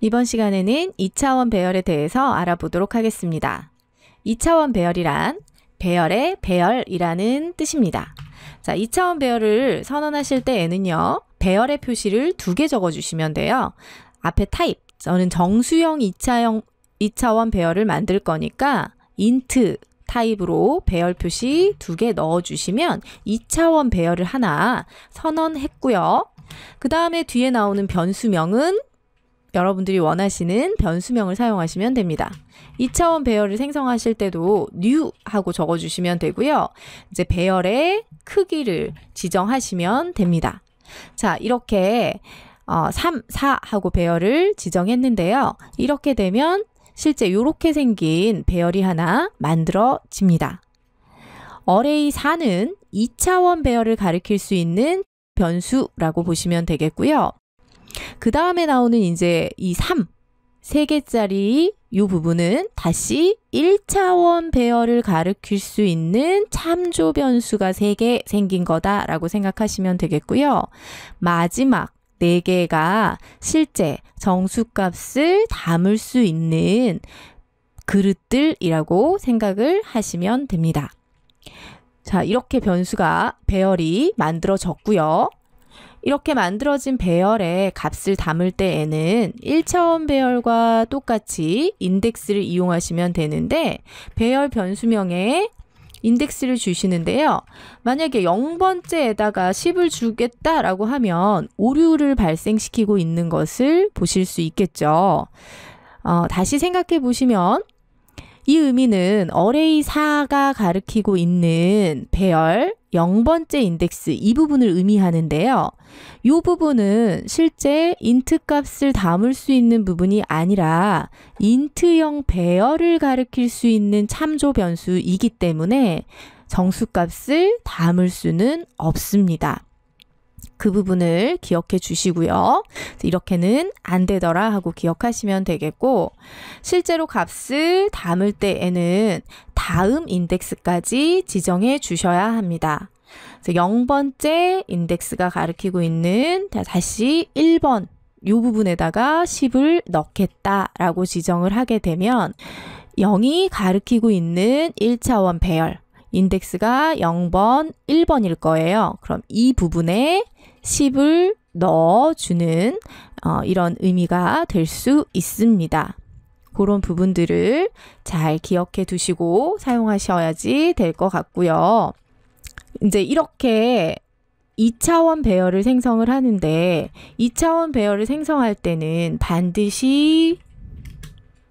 이번 시간에는 2차원 배열에 대해서 알아보도록 하겠습니다. 2차원 배열이란 배열의 배열이라는 뜻입니다. 자, 2차원 배열을 선언하실 때에는요. 배열의 표시를 두 개 적어주시면 돼요. 앞에 타입, 저는 정수형 2차형, 2차원 배열을 만들 거니까 인트 타입으로 배열 표시 두 개 넣어주시면 2차원 배열을 하나 선언했고요. 그 다음에 뒤에 나오는 변수명은 여러분들이 원하시는 변수명을 사용하시면 됩니다. 2차원 배열을 생성하실 때도 new 하고 적어주시면 되고요. 이제 배열의 크기를 지정하시면 됩니다. 자, 이렇게 어, 3, 4 하고 배열을 지정했는데요. 이렇게 되면 실제 이렇게 생긴 배열이 하나 만들어집니다. 어레이 4는 2차원 배열을 가리킬 수 있는 변수라고 보시면 되겠고요. 그 다음에 나오는 이제 이 3, 3개짜리 이 부분은 다시 1차원 배열을 가르킬 수 있는 참조 변수가 3개 생긴 거다라고 생각하시면 되겠고요. 마지막 4개가 실제 정수값을 담을 수 있는 그릇들이라고 생각을 하시면 됩니다. 자, 이렇게 변수가 배열이 만들어졌고요. 이렇게 만들어진 배열에 값을 담을 때에는 1차원 배열과 똑같이 인덱스를 이용하시면 되는데 배열 변수명에 인덱스를 주시는데요. 만약에 0번째에다가 10을 주겠다라고 하면 오류를 발생시키고 있는 것을 보실 수 있겠죠. 어, 다시 생각해 보시면 이 의미는 array 4가 가리키고 있는 배열 0번째 인덱스 이 부분을 의미하는데요. 이 부분은 실제 인트 값을 담을 수 있는 부분이 아니라 인트형 배열을 가리킬 수 있는 참조 변수이기 때문에 정수값을 담을 수는 없습니다. 그 부분을 기억해 주시고요. 이렇게는 안 되더라 하고 기억하시면 되겠고 실제로 값을 담을 때에는 다음 인덱스까지 지정해 주셔야 합니다. 그래서 0번째 인덱스가 가리키고 있는 다시 1번 이 부분에다가 10을 넣겠다라고 지정을 하게 되면 0이 가리키고 있는 1차원 배열 인덱스가 0번, 1번일 거예요. 그럼 이 부분에 10을 넣어주는 어, 이런 의미가 될 수 있습니다. 그런 부분들을 잘 기억해 두시고 사용하셔야지 될 것 같고요. 이제 이렇게 2차원 배열을 생성을 하는데 2차원 배열을 생성할 때는 반드시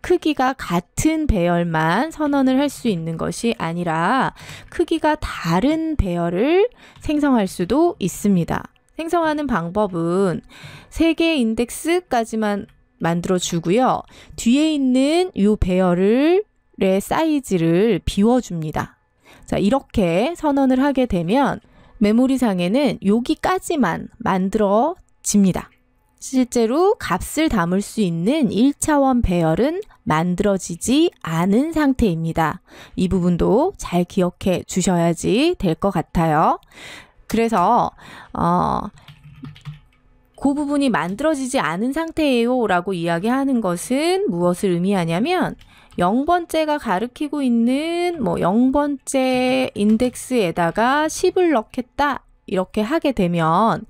크기가 같은 배열만 선언을 할 수 있는 것이 아니라 크기가 다른 배열을 생성할 수도 있습니다. 생성하는 방법은 세개 인덱스까지만 만들어 주고요. 뒤에 있는 이 배열의 사이즈를 비워줍니다. 자, 이렇게 선언을 하게 되면 메모리상에는 여기까지만 만들어집니다. 실제로 값을 담을 수 있는 1차원 배열은 만들어지지 않은 상태입니다. 이 부분도 잘 기억해 주셔야지 될 것 같아요. 그래서 어, 그 부분이 만들어지지 않은 상태예요 라고 이야기하는 것은 무엇을 의미하냐면 0번째가 가리키고 있는 뭐 0번째 인덱스에다가 10을 넣겠다 이렇게 하게 되면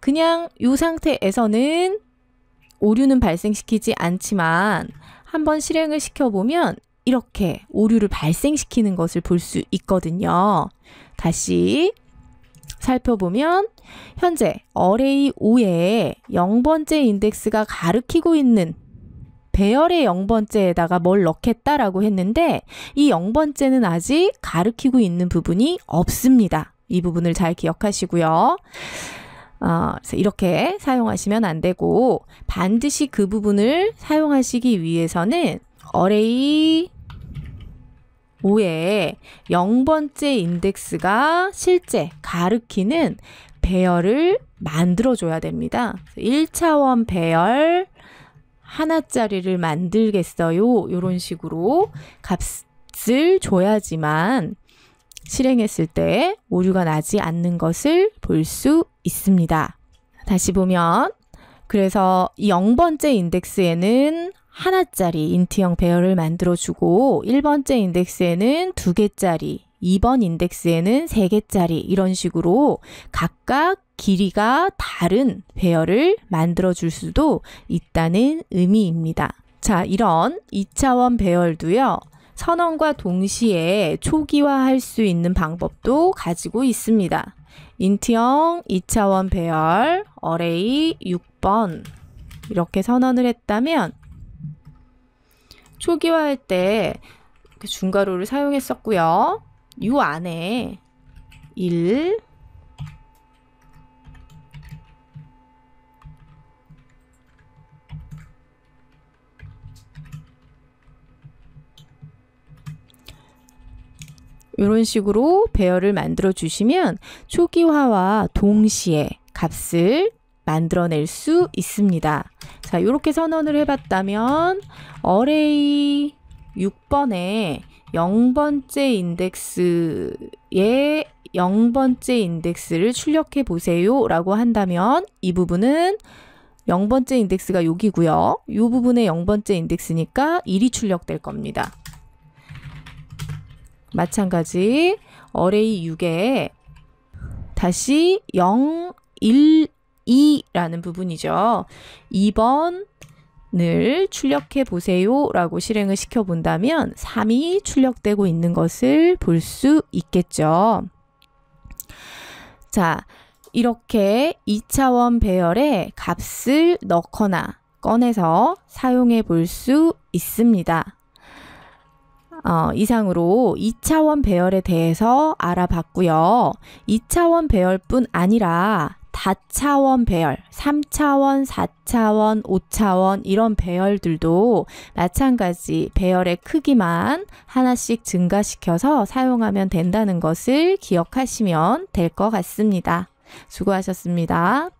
그냥 이 상태에서는 오류는 발생시키지 않지만 한번 실행을 시켜보면 이렇게 오류를 발생시키는 것을 볼 수 있거든요. 다시 살펴보면 현재 어레이 5에 0번째 인덱스가 가리키고 있는 배열의 0번째에다가 뭘 넣겠다라고 했는데 이 0번째는 아직 가르키고 있는 부분이 없습니다. 이 부분을 잘 기억하시고요. 어, 이렇게 사용하시면 안 되고 반드시 그 부분을 사용하시기 위해서는 array 5에 0번째 인덱스가 실제 가르키는 배열을 만들어줘야 됩니다. 1차원 배열, 하나짜리를 만들겠어요. 이런 식으로 값을 줘야지만 실행했을 때 오류가 나지 않는 것을 볼 수 있습니다. 다시 보면 그래서 0번째 인덱스에는 하나짜리 인티형 배열을 만들어주고 1번째 인덱스에는 두 개짜리 2번 인덱스에는 3개짜리 이런 식으로 각각 길이가 다른 배열을 만들어 줄 수도 있다는 의미입니다. 자, 이런 2차원 배열도요. 선언과 동시에 초기화할 수 있는 방법도 가지고 있습니다. 인트형 2차원 배열 어레이 6번 이렇게 선언을 했다면 초기화할 때 중괄호를 사용했었고요. 이 안에 1, 이런 식으로 배열을 만들어 주시면 초기화와 동시에 값을 만들어낼 수 있습니다. 자, 이렇게 선언을 해봤다면 array 6번에 0번째 인덱스에 0번째 인덱스를 출력해 보세요 라고 한다면 이 부분은 0번째 인덱스가 여기고요. 이 부분에 0번째 인덱스니까 1이 출력될 겁니다. 마찬가지 어레이 6에 다시 0, 1, 2라는 부분이죠. 2번을 출력해 보세요 라고 실행을 시켜 본다면 3이 출력되고 있는 것을 볼 수 있겠죠. 자, 이렇게 2차원 배열에 값을 넣거나 꺼내서 사용해 볼 수 있습니다. 어, 이상으로 2차원 배열에 대해서 알아봤고요. 2차원 배열뿐 아니라 다차원 배열, 3차원, 4차원, 5차원 이런 배열들도 마찬가지 배열의 크기만 하나씩 증가시켜서 사용하면 된다는 것을 기억하시면 될 것 같습니다. 수고하셨습니다.